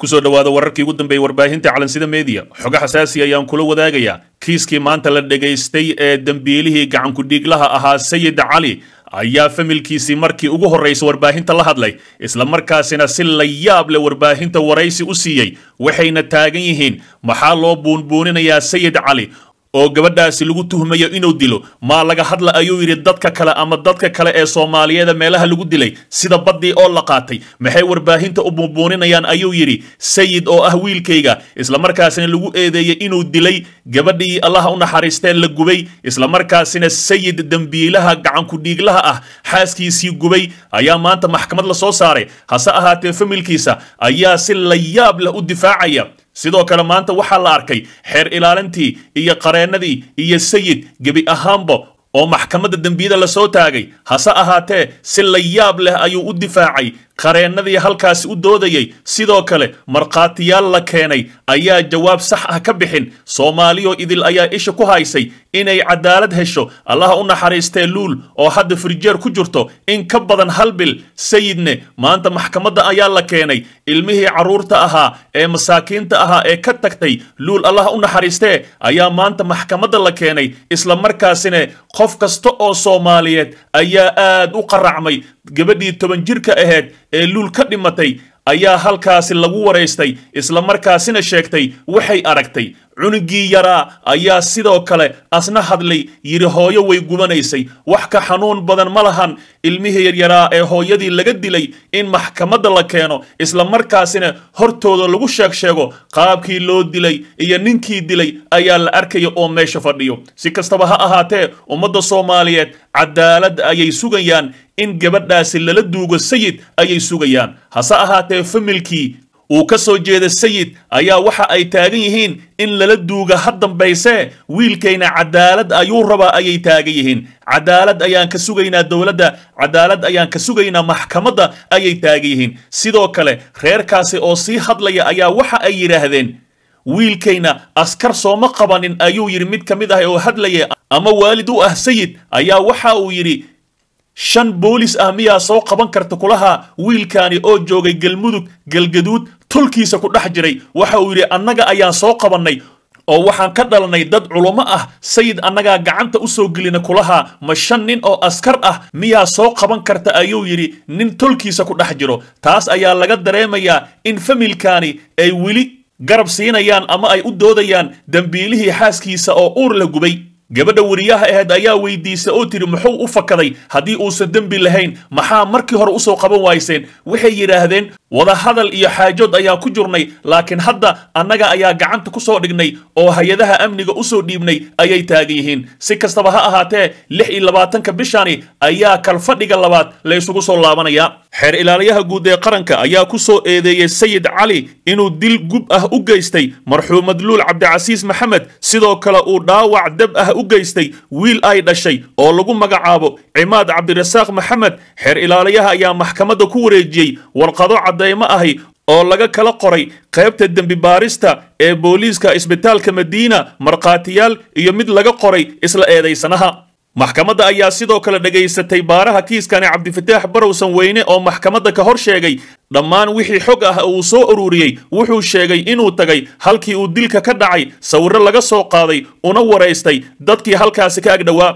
kusoo dhowaada wararkii ugu dambeeyey warbaahinta calansida meediya xoga xasaasi ayaan kula wadaagayaa kiiskii maanta la dhegaystay ee dembiilihii gacankudhiiglaha ahaa sayid cali ayaa familkiisii markii ugu horraysa warbaahinta la hadlay islamarkaasina si la yaab leh warbaahinta waraysi u siiyey waxayna taagan yihiin maxaa loo buunbuuninayaa sayid cali oo gabadhaasi lagu tuhmayo inuu dilo maa laga hadla ayuu yidhi dadka kale ama dadka kale ee soomaaliyeeda meelaha lagu dilay sida baddii oo la qaatay maxay warbaahinta u buunbuuninayaan ayuu yidhi sayid oo ah wiilkayga islamarkaasina lagu eedeeyey inuu dilay gabadhii allaha u naxariistee la gubay islamarkaasina sayid dembiilaha gacankudhiiglaha ah xaaskiisii gubay ayaa maanta maxkamad la soo saaray hase ahaatee familkiisa ayaa si layaab leh u difaacaya sidoo kale maanta waxaa la arkay xeer ilaalintii iyo qareennadii iyo sayid gebi ahaanba oo maxkamadda dembiyada lasoo taagay hase ahaatee si la yaab leh ayuu u difaacay qareennadii halkaasi u doodayey sidoo kale markhaatiyaal la keenay ayaa jawaab sax ah ka bixin soomaaliyo idil ayaa isha ku haysay inay cadaalad hesho allaha u naxariistee luul oo hadda firjeer ku jirto in ka badan hal bil sayidne maanta maxkamadda ayaa la keenay ilmihii carruurta ahaa ee masaakiinta ahaa ee ka tagtay luul allaha u naxariistee ayaa maanta maxkamadda la keenay isla markaasine qof kasta oo soomaaliyeed ayaa aad u qaracmay gabadhii toban jirka ahayd ee luul ka dhimatay ayaa halkaasi lagu waraystay isla markaasina sheegtay waxay aragtay cunugii yaraa ayaa sidoo kale asna hadlay yidhi hooyo way gubanaysay wax ka xanuun badan ma lahan ilmihii yaryaraa ee hooyadii laga dilay in maxkamadda la keeno isla markaasina hortooda lagu sheeg sheego qaabkii loo dilay iyo ninkii dilay ayaa la arkaya oo meesha fadhiyo si kastaba ha ahaatee ummadda soomaaliyeed cadaalad ayay sugayaan in gabadhaasi lala duugo sayid ayay sugayaan hase ahaatee familkii uu ka soo jeeda sayid ayaa waxa ay taagan yihiin in lala duuga had dambaysee wiilkayna cadaalad ayuu rabaa ayay taagan yihiin cadaalad ayaan ka sugaynaa dowladda cadaalad ayaan ka sugaynaa maxkamadda ayay taagan yihiin sidoo kale reerkaasi oo sii hadlaya ayaa waxa ay yidhaahdeen wiilkayna askar sooma qabanin ayuu yidhi mid ka mid ah oo hadlaya ama waalid u ah sayid ayaa waxa uu yidhi shan boolis ah miyaa soo qaban karta kulaha wiilkaani oo joogay galmudug galgaduud tolkiisa ku dhex jiray waxa uu yidhi annaga ayaan soo qabannay oo waxaan ka dhalanay dad culummo ah sayid annagaa gacanta u soo gelina kulahaa ma shan nin oo askar ah miyaa soo qaban karta ayuu yidhi nin tolkiisa ku dhex jiro taas ayaa laga dareemayaa in familkaani ay weli garab siinayaan ama ay u doodayaan dembiilihii xaaskiisa oo uur la gubay gabadha weriyaha aheed ayaa weydiisa oo tidhi muxuu u fakaday haddii uusan dembi lahayn maxaa markii hore usoo qaban waayseen waxay yidhaahdeen wadahadal iyo xaajood ayaa ku jurnay laakiin hadda annaga ayaa gacanta ku soo dhignay oo hay-adaha amniga u soo dhiibnay ayay taagan yihiin si kastaba ha ahaatee lix iyo labaatanka bishani ayaa kalfadhiga labaad laysugu soo laabanayaa xeer ilaaliyaha guud ee qaranka ayaa ku soo eedeeyey sayid cali inuu dil gub ah u geystay marxuum madluul cabdicasiis maxamed sidoo kale uu dhaawac dab ah u geystay wiil ay dhashay oo lagu magacaabo cimaad cabdirasaaq maxamed xeer ilaaliyaha ayaa maxkamadda ku wareejiyey warqado caddeymo ahi oo laga kala qoray qaybta dembi baarista ee booliiska isbitaalka madiina markhaatiyaal iyo mid laga qoray isla eedaysanaha maxkamadda ayaa sidoo kale dhegaysatay baaraha kiiskani cabdifataax barowsan weyne oo maxkamadda ka hor sheegay dhammaan wixii xog ah uu soo ururiyey wuxuu sheegay inuu tagay halkii uu dilka ka dhacay sawirro laga soo qaaday una waraystay dadkii halkaasi ka agdhowaa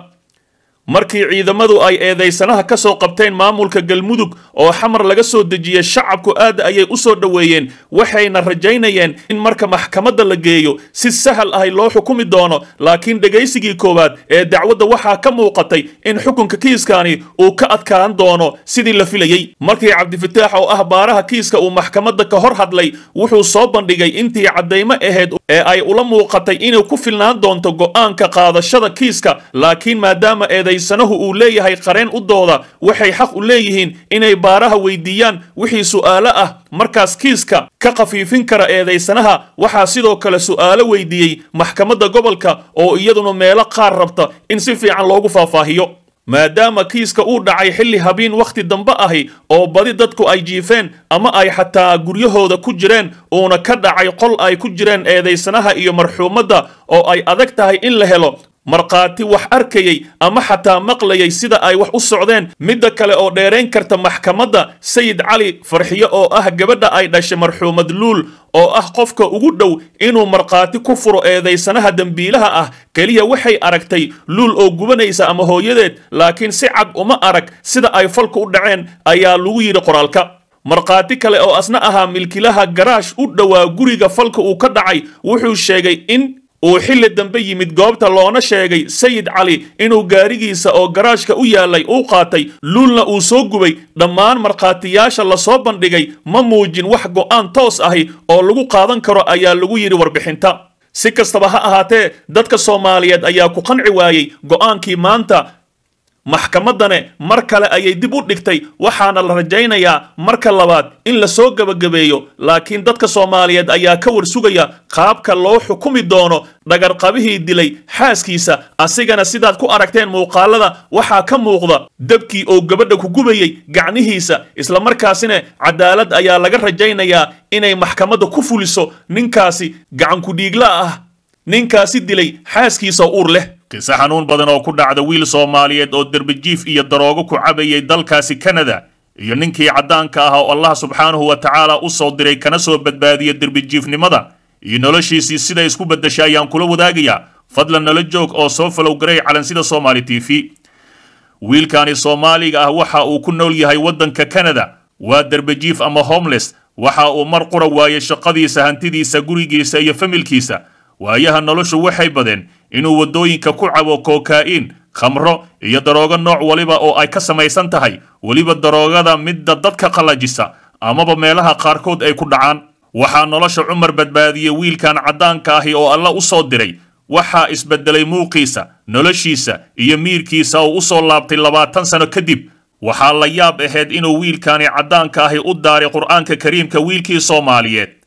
markii ciidamadu ay eedaysanaha ka soo qabteen maamulka galmudug oo xamar laga soo dejiya shacabku aad ayay u soo dhoweeyeen waxayna rajaynayeen in marka maxkamadda la geeyo si sahal ahay loo xukumi doono laakiin dhegaysigii koowaad ee dacwadda waxaa ka muuqatay in xukunka kiiskani uu ka adkaan doono sidii la filayey markii cabdifataax oo ah baaraha kiiska uu maxkamadda ka hor hadlay wuxuu soo bandhigay intii caddaymo ahayd ee ay ula muuqatay inuu ku filnaan doonto go'aanka qaadashada kiiska laakiin maadaama eeday eedaysanahu uu leeyahay qareen u dooda waxay xaq u leeyihiin inay baaraha weydiiyaan wixii su'aalo ah markaas kiiska ka khafiifin kara eedaysanaha waxaa sidoo kale su'aalo weydiiyey maxkamadda gobolka oo iyaduna meelo qaar rabta in si fiican loogu faahfaahiyo maadaama kiiska uu dhacay xilli habiin wakhti dambe ahi oo badi dadku ay jiifeen ama ay xataa guryahooda ku jireen uuna ka dhacay qol ay ku jireen eedaysanaha iyo marxuumadda oo ay adag tahay in la helo markhaati wax arkayey ama xataa maqlayay sida ay wax u socdeen midda kale oo dheerayn karta maxkamadda sayid cali farxiyo oo ah gabadha ay dhashay marxuumad luul oo ah qofka ugu dhow inuu markhaati ku furo eedaysanaha dembiilaha ah keliya waxay aragtay luul oo gubanaysa ama hooyadeed laakiin si cad uma arag sida ay falka u dhaceen ayaa lagu yidhi qoraalka markhaati kale oo asna ahaa milkilaha garaash u dhowaa guriga falka uu ka dhacay wuxuu sheegay in uu xilli dambe yimid goobta loona sheegay sayid cali inuu gaarigiisa oo garaashka u yaallay uu qaatay luulna uu soo gubay dhammaan markhaatiyaasha lasoo bandhigay ma muujin wax go'aan toos ahi oo lagu qaadan karo ayaa lagu yidhi warbixinta si kastaba ha ahaatee dadka soomaaliyeed ayaa ku qanci waayey go'aankii maanta maxkamaddane mar kale ayay dib u dhigtay waxaana la rajaynayaa marka labaad in la soo gebagabeeyo laakiin dadka soomaaliyeed ayaa ka war sugaya qaabka loo xukumi doono dhagarqabihii dilay xaaskiisa asigana sidaad ku aragteen muuqaalada waxaa ka muuqda debkii oo gabadha ku gubayay gacnihiisa islamarkaasina cadaalad ayaa laga rajaynayaa inay maxkamadda ku fuliso ninkaasi gacankudhiigla ah ninkaasi dilay xaaskiisa uur leh kisa xanuun badan oo ku dhacda wiil soomaaliyeed oo derbijiif iyo daroogo ku cabayay dalkaasi kanada iyo ninkii caddaanka ah oo allah subxaanahu wa tacaala u soo diray kana soo badbaadiya derbijiifnimada iyo noloshiisii sida isku baddasha ayaan kula wadaagayaa fadlan nala joog oo soo falowgaray calansida soomaali t v wiilkaani soomaaliga ah waxa uu ku nool yahay waddanka kanada waa derbejiif ama homles waxa uu mar qura waayay shaqadiisa hantidiisa gurigiisa iyo familkiisa waayaha noloshu waxay badeen inuu waddooyinka ku cabo kokaa'iin khamro iyo daroogo nooc waliba oo ay ka samaysan tahay weliba daroogada midda dadka qallajisa amaba meelaha qaarkood ay ku dhacaan waxaa nolosha cumar badbaadiyey wiilkan caddaanka ahi oo alle u soo diray waxaa isbeddelay muuqiisa noloshiisa iyo miirkiisa oo u soo laabtay labaatan sano kadib waxaa la yaab ahayd inuu wiilkaani caddaanka ahi u daaray qur'aanka kariimka wiilkii soomaaliyeed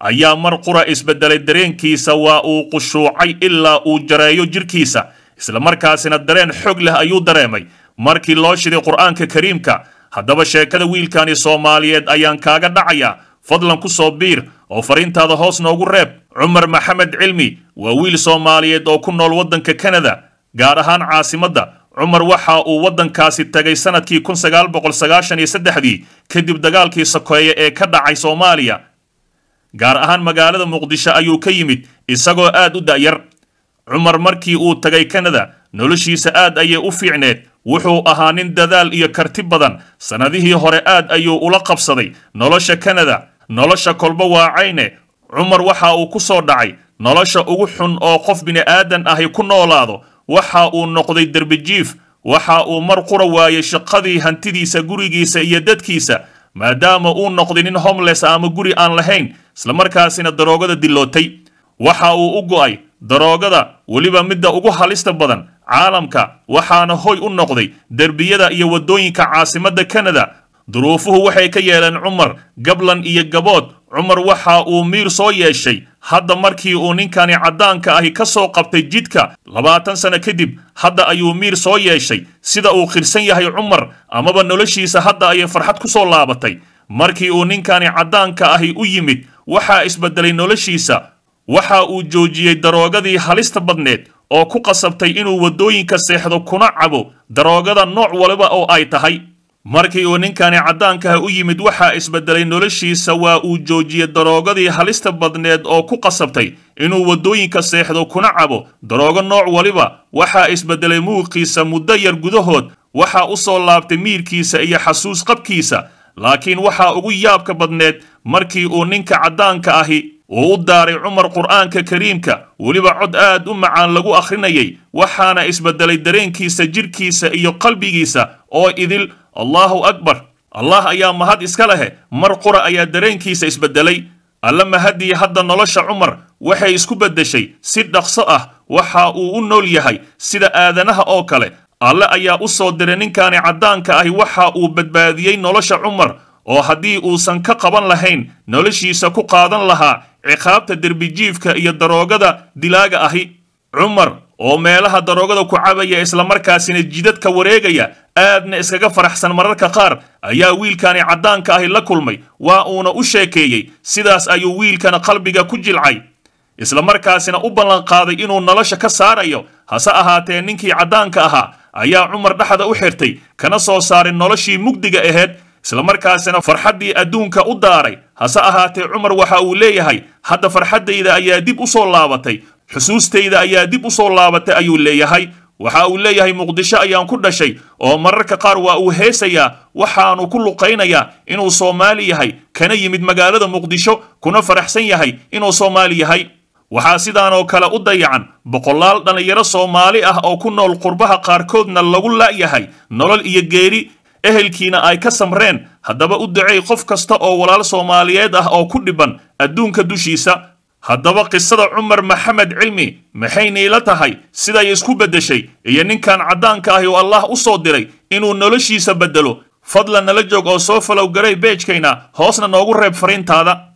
ayaa mar qura isbeddelay dareenkiisa waa uu qushuucay ilaa uu jareeyo jirkiisa islamarkaasina dareen xog leh ayuu dareemay markii loo shiday qur'aanka kariimka haddaba sheekada wiilkani soomaaliyeed ayaan kaaga dhacayaa fadlan ku soo biir oo fariintaada hoos noogu reeb cumar maxamed cilmi waa wiil soomaaliyeed oo ku nool waddanka kanada gaar ahaan caasimadda cumar waxa uu waddankaasi tegay sannadkii kun sagaal boqol sagaashan iyo saddexdii kadib dagaalkii sokeeye ee ka dhacay soomaaliya gaar ahaan magaalada muqdisho ayuu ka yimid isagoo aad u da'yar cumar markii uu tagay kanada noloshiisa aad ayay u fiicneed wuxuu ahaa nin dadaal iyo karti badan sannadihii hore aad ayuu ula qabsaday nolosha kanada nolosha kolba waacayne cumar waxa uu ku soo dhacay nolosha ugu xun oo qof bini'aadan ahi ku noolaado waxa uu noqday derbijiif waxa uu mar qura waayey shaqadii hantidiisa gurigiisa iyo dadkiisa maadaama uu noqday nin homles ah ama guri aan lahayn islamarkaasina daroogada dilootay waxa uu u go'ay daroogada weliba midda ugu halista badan caalamka waxaana hoy u noqday derbiyada iyo waddooyinka caasimadda kanada duruufuhu waxay ka yeeleen cumar gablan iyo gabood cumar waxa uu miir soo yeeshay hadda markii uu ninkani caddaanka ahi ka soo qabtay jidka labaatan sano kadib hadda ayuu miir soo yeeshay sida uu khirsan yahay cumar amaba noloshiisa hadda ayay farxad ku soo laabatay markii uu ninkani caddaanka ahi u yimid waxaa isbeddelay noloshiisa waxa uu joojiyey daroogadii halista badneed oo ku qasabtay inuu waddooyinka seexdo kuna cabo daroogada nooc waliba oo ay tahay markii uu ninkani caddaankaha u yimid waxaa isbeddelay noloshiisa waa uu joojiyey daroogadii halista badneed oo ku qasabtay inuu waddooyinka seexdo kuna cabo daroogo nooc waliba waxaa isbeddelay muuqiisa muddo yar gudahood waxaa u soo laabtay miirkiisa iyo xasuus qabkiisa laakiin waxaa ugu yaabka badneed markii uu ninka caddaanka ahi uu u daaray cumar qur'aanka kariimka weliba cod aad u macaan lagu akhrinayay waxaana isbeddelay dareenkiisa jidhkiisa iyo qalbigiisa oo idil allaahu akbar allah ayaa mahad iska lahe mar qura ayaa dareenkiisa isbeddelay alla mahadii hadda nolosha cumar waxay isku beddeshay si dhaqso ah waxa uu u nool yahay sida aadanaha oo kale alle ayaa u soo diray ninkaani caddaanka ahi waxa uu badbaadiyey nolosha cumar oo haddii uusan ka qaban lahayn noloshiisa ku qaadan lahaa ciqaabta derbijiifka iyo daroogada dilaaga ahi cumar oo meelaha daroogada ku cabaya islamarkaasina jidadka wareegaya aadna iskaga faraxsan mararka qaar ayaa wiilkani caddaanka ahi la kulmay waa uuna u sheekeeyey sidaas ayuu wiilkan qalbiga ku jilcay islamarkaasina u ballanqaaday inuu nolosha ka saarayo hase ahaatee ninkii caddaanka ahaa ayaa cumar dhaxda u xirtay kana soo saaray noloshii mugdiga aheyd islamarkaasina farxaddii adduunka u daaray hase ahaatee cumar waxa uu leeyahay hadda farxaddayda ayaa dib u soo laabatay xusuustayda ayaa dib u soo laabatay ayuu leeyahay waxa uu leeyahay muqdisho ayaan ku dhashay oo mararka qaar waa uu heesayaa waxaanu ku luqaynayaa inuu soomaali yahay kana yimid magaalada muqdisho kuna faraxsan yahay inuu soomaali yahay waxaa sidaan oo kale u dayacan boqolaal dhallinyaro soomaali ah oo ku nool qurbaha qaarkoodna lagu la'yahay nolol iyo geeri ehelkiina ay ka samreen haddaba u ducey qof kasta oo walaal soomaaliyeed ah oo ku dhibban adduunka dushiisa haddaba qisada cumar maxamed cilmi maxayniila tahay siday isku beddeshay iyo ninkan caddaanka ahi uu allah u soo diray inuu noloshiisa beddelo fadlan nala joog oo soo falowgaray beejkayna hoosna noogu reeb fariintaada